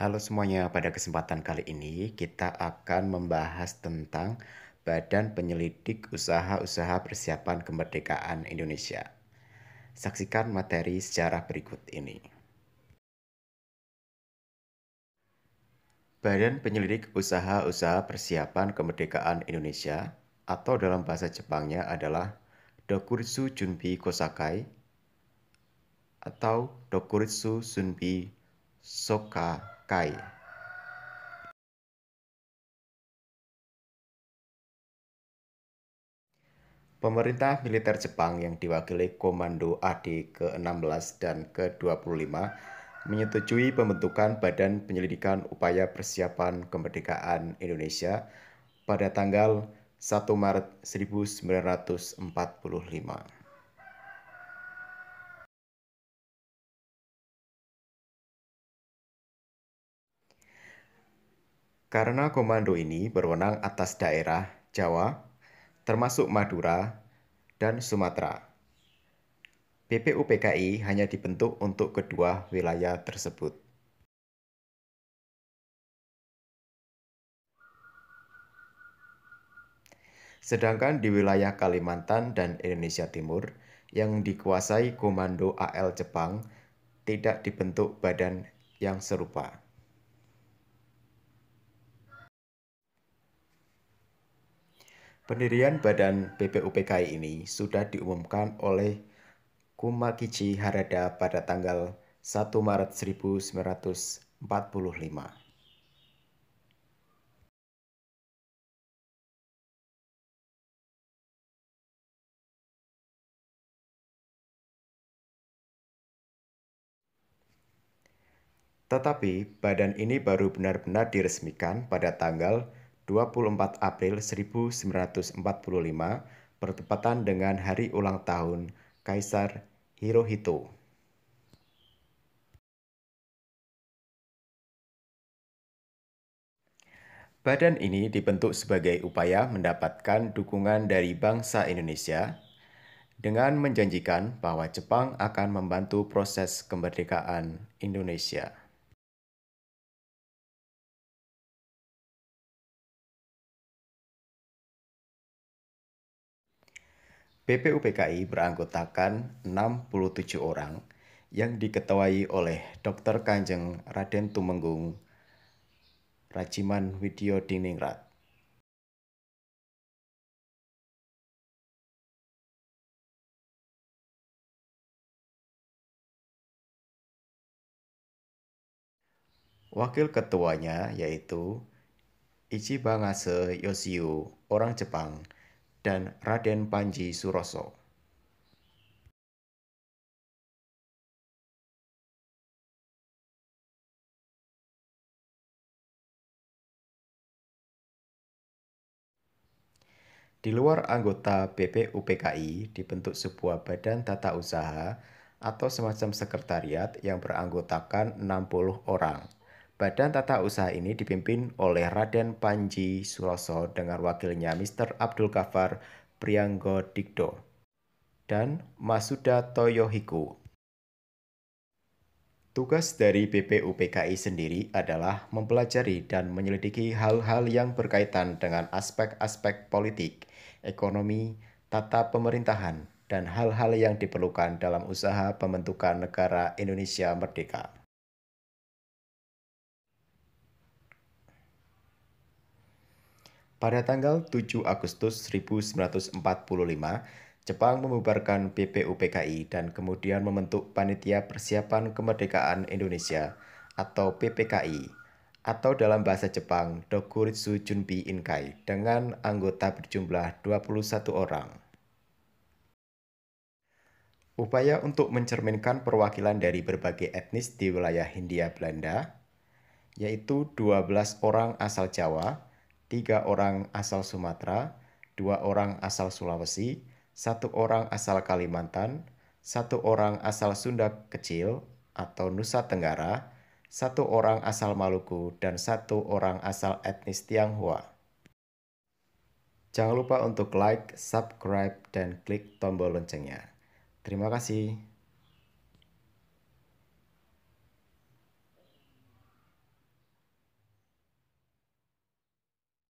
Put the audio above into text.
Halo semuanya, pada kesempatan kali ini kita akan membahas tentang Badan Penyelidik Usaha-Usaha Persiapan Kemerdekaan Indonesia. Saksikan materi secara berikut ini. Badan Penyelidik Usaha-Usaha Persiapan Kemerdekaan Indonesia atau dalam bahasa Jepangnya adalah Dokuritsu Junbi Kosakai atau Dokuritsu Sunbi Soka Pemerintah militer Jepang yang diwakili Komando AD ke-16 dan ke-25 menyetujui pembentukan Badan Penyelidikan Upaya Persiapan Kemerdekaan Indonesia pada tanggal 1 Maret 1945. Karena komando ini berwenang atas daerah Jawa, termasuk Madura dan Sumatera. BPUPKI hanya dibentuk untuk kedua wilayah tersebut. Sedangkan di wilayah Kalimantan dan Indonesia Timur yang dikuasai Komando AL Jepang tidak dibentuk badan yang serupa. Pendirian Badan BPUPKI ini sudah diumumkan oleh Kumakichi Harada pada tanggal 1 Maret 1945. Tetapi, badan ini baru benar-benar diresmikan pada tanggal 24 April 1945 bertepatan dengan hari ulang tahun Kaisar Hirohito. Badan ini dibentuk sebagai upaya mendapatkan dukungan dari bangsa Indonesia dengan menjanjikan bahwa Jepang akan membantu proses kemerdekaan Indonesia. BPUPKI beranggotakan 67 orang yang diketuai oleh Dr. Kanjeng Raden Tumenggung Rajiman Widyo Diningrat. Wakil ketuanya yaitu Ichibangase Yoshio, orang Jepang, dan Raden Panji Suroso. Di luar anggota BPUPKI dibentuk sebuah badan tata usaha atau semacam sekretariat yang beranggotakan 60 orang Badan Tata Usaha ini dipimpin oleh Raden Panji Suroso dengan wakilnya Mr. Abdul Kafar Prianggo Dikdo dan Masuda Toyohiku. Tugas dari BPUPKI sendiri adalah mempelajari dan menyelidiki hal-hal yang berkaitan dengan aspek-aspek politik, ekonomi, tata pemerintahan, dan hal-hal yang diperlukan dalam usaha pembentukan negara Indonesia merdeka. Pada tanggal 7 Agustus 1945, Jepang membubarkan PPUPKI dan kemudian membentuk Panitia Persiapan Kemerdekaan Indonesia atau PPKI atau dalam bahasa Jepang Dokuritsu Junpi Inkai dengan anggota berjumlah 21 orang. Upaya untuk mencerminkan perwakilan dari berbagai etnis di wilayah Hindia Belanda, yaitu 12 orang asal Jawa, tiga orang asal Sumatera, dua orang asal Sulawesi, satu orang asal Kalimantan, satu orang asal Sunda Kecil atau Nusa Tenggara, satu orang asal Maluku, dan satu orang asal etnis Tionghoa. Jangan lupa untuk like, subscribe, dan klik tombol loncengnya. Terima kasih.